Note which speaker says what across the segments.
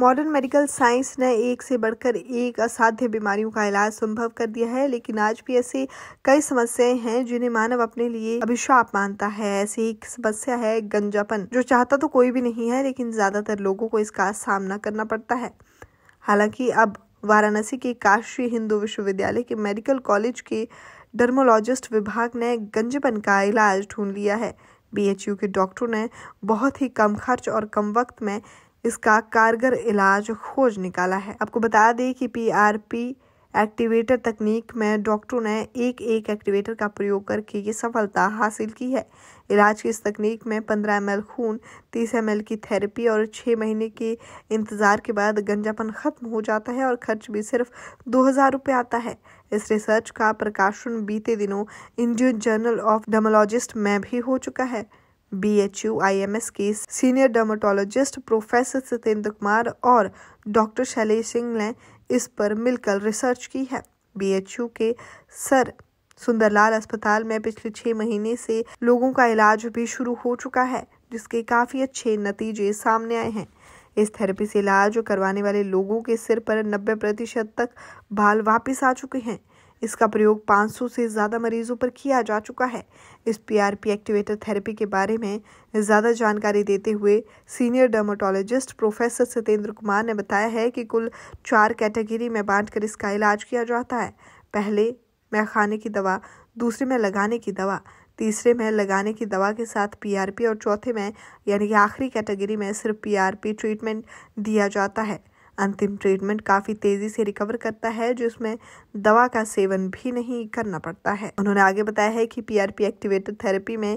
Speaker 1: modern medical science ने एक से बढ़कर एक असाध्य बीमारियों का इलाज संभव कर दिया है लेकिन आज भी ऐसे कई समस्याएं हैं जिन्हें मानव अपने लिए अभिशाप मानता है ऐसी एक समस्या है गंजापन जो चाहता तो कोई भी नहीं है लेकिन ज्यादातर लोगों को इसका सामना करना पड़ता है हालांकि अब वाराणसी के काशी हिंदू विश्वविद्यालय के मेडिकल कॉलेज के डर्मोलॉजिस्ट विभाग ने गंजपन का इलाज ढूंढ लिया है बीएचयू के डॉक्टरों ने बहुत ही कम खर्च और कम वक्त में इसका कारगर इलाज खोज निकाला है आपको बता दें कि पीआरपी एक्टिवेटर तकनीक में डॉक्टरों ने एक एक एक्टिवेटर का प्रयोग करके ये सफलता हासिल की है इलाज की इस तकनीक में 15 एम खून 30 एम की थेरेपी और 6 महीने के इंतज़ार के बाद गंजापन ख़त्म हो जाता है और खर्च भी सिर्फ दो हज़ार रुपये आता है इस रिसर्च का प्रकाशन बीते दिनों इंडियन जर्नल ऑफ डमोलॉजिस्ट में भी हो चुका है बीएचयू आईएमएस के senior dermatologist professor Satyendra Kumar और डॉक्टर शैलेश सिंह ने इस पर मिलकर रिसर्च की है बीएचयू के सर सुंदरलाल अस्पताल में पिछले छह महीने से लोगों का इलाज भी शुरू हो चुका है जिसके काफी अच्छे नतीजे सामने आए हैं इस थेरेपी से इलाज करवाने वाले लोगों के सिर पर 90 प्रतिशत तक बाल वापस आ चुके हैं इसका प्रयोग 500 से ज़्यादा मरीजों पर किया जा चुका है इस पीआरपी एक्टिवेटर थेरेपी के बारे में ज़्यादा जानकारी देते हुए senior dermatologist professor Satyendra Kumar ने बताया है कि कुल चार कैटेगरी में बांटकर इसका इलाज किया जाता है पहले में खाने की दवा दूसरे में लगाने की दवा तीसरे में लगाने की दवा के साथ पीआरपी और चौथे में यानी कि आखिरी कैटेगरी में सिर्फ पीआरपी ट्रीटमेंट दिया जाता है अंतिम ट्रीटमेंट काफ़ी तेज़ी से रिकवर करता है जो इसमें दवा का सेवन भी नहीं करना पड़ता है उन्होंने आगे बताया है कि पीआरपी एक्टिवेटेड थेरेपी में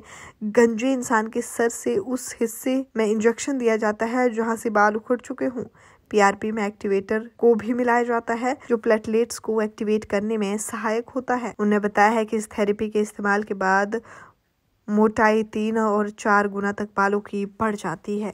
Speaker 1: गंजे इंसान के सर से उस हिस्से में इंजेक्शन दिया जाता है जहाँ से बाल उखड़ चुके हों पीआरपी में एक्टिवेटर को भी मिलाया जाता है जो प्लेटलेट्स को एक्टिवेट करने में सहायक होता है उन्होंने बताया है कि इस थेरेपी के इस्तेमाल के बाद मोटाई तीन और चार गुना तक बालों की बढ़ जाती है